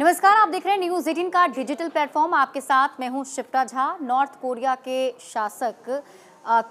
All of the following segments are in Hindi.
नमस्कार आप देख रहे हैं न्यूज एटीन का डिजिटल प्लेटफॉर्म आपके साथ मैं हूं शिप्रा झा नॉर्थ कोरिया के शासक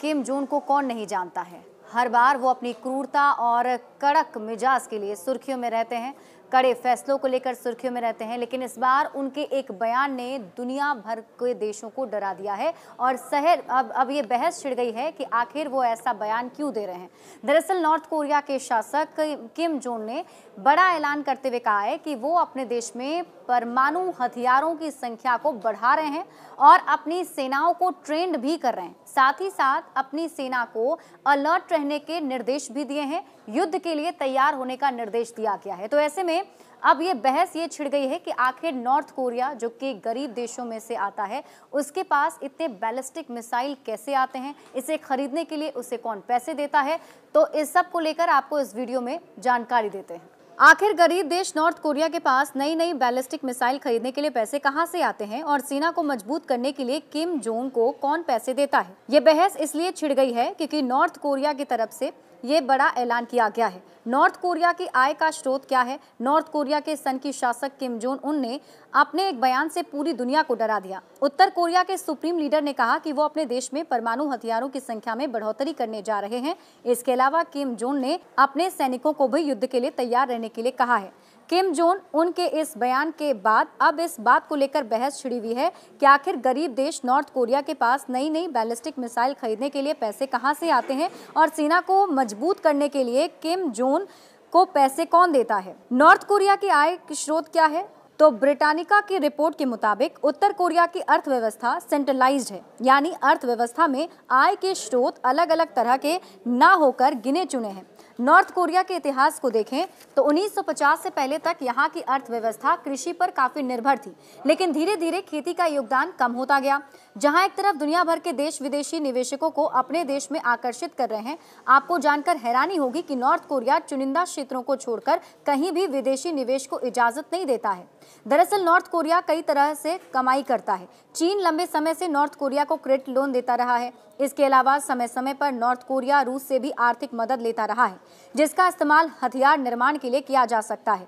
किम जोन को कौन नहीं जानता है हर बार वो अपनी क्रूरता और कड़क मिजाज के लिए सुर्खियों में रहते हैं कड़े फैसलों को लेकर सुर्खियों में रहते हैं लेकिन इस बार उनके एक बयान ने दुनिया भर के देशों को डरा दिया है और शहर अब अब ये बहस छिड़ गई है कि आखिर वो ऐसा बयान क्यों दे रहे हैं दरअसल नॉर्थ कोरिया के शासक किम जोन ने बड़ा ऐलान करते हुए कहा है कि वो अपने देश में परमाणु हथियारों की संख्या को बढ़ा रहे हैं और अपनी सेनाओं को ट्रेंड भी कर रहे हैं साथ ही साथ अपनी सेना को अलर्ट रहने के निर्देश भी दिए हैं युद्ध के लिए तैयार होने का निर्देश दिया गया है तो ऐसे में में अब ये बहस ये छिड़ गई है कि आखिर नॉर्थ कोरिया जो कि गरीब देशों में से आता है उसके पास इतने बैलिस्टिक मिसाइल कैसे आते हैं इसे खरीदने के लिए उसे कौन पैसे देता है तो इस सब को लेकर आपको इस वीडियो में जानकारी देते हैं आखिर गरीब देश नॉर्थ कोरिया के पास नई नई बैलिस्टिक मिसाइल खरीदने के लिए पैसे कहां से आते हैं और सेना को मजबूत करने के लिए किम जोंग को कौन पैसे देता है ये बहस इसलिए छिड़ गई है क्योंकि नॉर्थ कोरिया की तरफ से ये बड़ा ऐलान किया गया है नॉर्थ कोरिया की आय का स्रोत क्या है नॉर्थ कोरिया के सन की शासक किम जोन उन ने अपने एक बयान से पूरी दुनिया को डरा दिया उत्तर कोरिया के सुप्रीम लीडर ने कहा कि वो अपने देश में परमाणु हथियारों की संख्या में बढ़ोतरी करने जा रहे हैं इसके अलावा किम जोन ने अपने सैनिकों को भी युद्ध के लिए तैयार रहने करने के लिए कहा है किम जोन उनके इस बयान के बाद अब इस बात को लेकर बहस छिड़ी हुई है कि आखिर गरीब देश नॉर्थ कोरिया के पास नई नई बैलिस्टिक मिसाइल खरीदने के लिए पैसे कहां से आते हैं और सेना को मजबूत करने के लिए किम जोन को पैसे कौन देता है नॉर्थ कोरिया की आय स्रोत क्या है तो ब्रिटानिका की रिपोर्ट के मुताबिक उत्तर कोरिया की अर्थव्यवस्था सेंट्रलाइज्ड है यानी अर्थव्यवस्था में आय के स्रोत अलग अलग तरह के ना होकर गिने चुने हैं नॉर्थ कोरिया के इतिहास को देखें तो 1950 से पहले तक यहाँ की अर्थव्यवस्था कृषि पर काफी निर्भर थी लेकिन धीरे धीरे खेती का योगदान कम होता गया जहाँ एक तरफ दुनिया भर के देश विदेशी निवेशकों को अपने देश में आकर्षित कर रहे हैं आपको जानकर हैरानी होगी कि नॉर्थ कोरिया चुनिंदा क्षेत्रों को छोड़कर कहीं भी विदेशी निवेश को इजाजत नहीं देता है दरअसल नॉर्थ कोरिया कई तरह से कमाई करता है चीन लंबे समय से नॉर्थ कोरिया को क्रेडिट लोन देता रहा है इसके अलावा समय समय पर नॉर्थ कोरिया रूस से भी आर्थिक मदद लेता रहा है जिसका इस्तेमाल हथियार निर्माण के लिए किया जा सकता है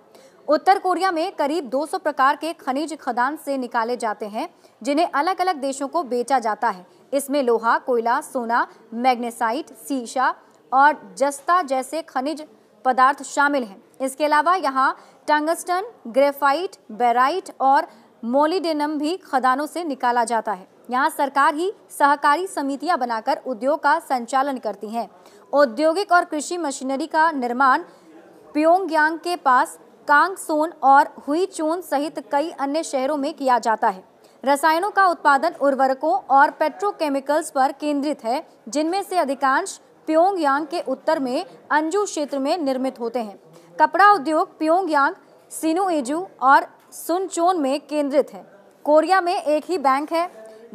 उत्तर कोरिया में करीब 200 प्रकार के खनिज खदान से निकाले जाते हैं जिन्हें अलग अलग देशों को बेचा जाता है इसमें लोहा कोयला सोना मैग्नेसाइट सीशा और जस्ता जैसे खनिज पदार्थ शामिल हैं इसके अलावा यहाँ टंगस्टन ग्रेफाइट बेराइट और मोलिडेनम भी खदानों से निकाला जाता है यहाँ सरकार ही सहकारी समितियां बनाकर उद्योग का संचालन करती हैं औद्योगिक और कृषि मशीनरी का निर्माण प्योंगयांग के पास कांगसोन और हुईचून सहित कई अन्य शहरों में किया जाता है रसायनों का उत्पादन उर्वरकों और पेट्रोकेमिकल्स पर केंद्रित है जिनमें से अधिकांश प्योंगयांग के उत्तर में अंजू क्षेत्र में निर्मित होते हैं कपड़ा उद्योग प्योंगयांग सिनुएजू और सुनचोन में केंद्रित है कोरिया में एक ही बैंक है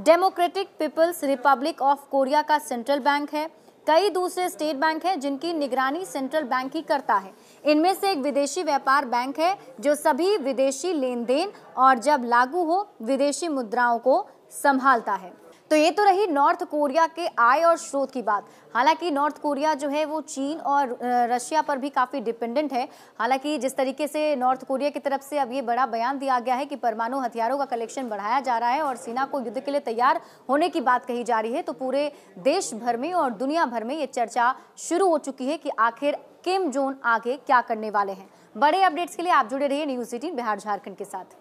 Democratic People's Republic of Korea का सेंट्रल बैंक है कई दूसरे स्टेट बैंक हैं जिनकी निगरानी सेंट्रल बैंक ही करता है इनमें से एक विदेशी व्यापार बैंक है जो सभी विदेशी लेन देन और जब लागू हो विदेशी मुद्राओं को संभालता है तो ये तो रही नॉर्थ कोरिया के आय और स्रोत की बात हालांकि नॉर्थ कोरिया जो है वो चीन और रशिया पर भी काफ़ी डिपेंडेंट है हालांकि जिस तरीके से नॉर्थ कोरिया की तरफ से अब ये बड़ा बयान दिया गया है कि परमाणु हथियारों का कलेक्शन बढ़ाया जा रहा है और सेना को युद्ध के लिए तैयार होने की बात कही जा रही है तो पूरे देश भर में और दुनिया भर में ये चर्चा शुरू हो चुकी है कि आखिर किम जोन आगे क्या करने वाले हैं बड़े अपडेट्स के लिए आप जुड़े रहिए न्यूज एटीन बिहार झारखंड के साथ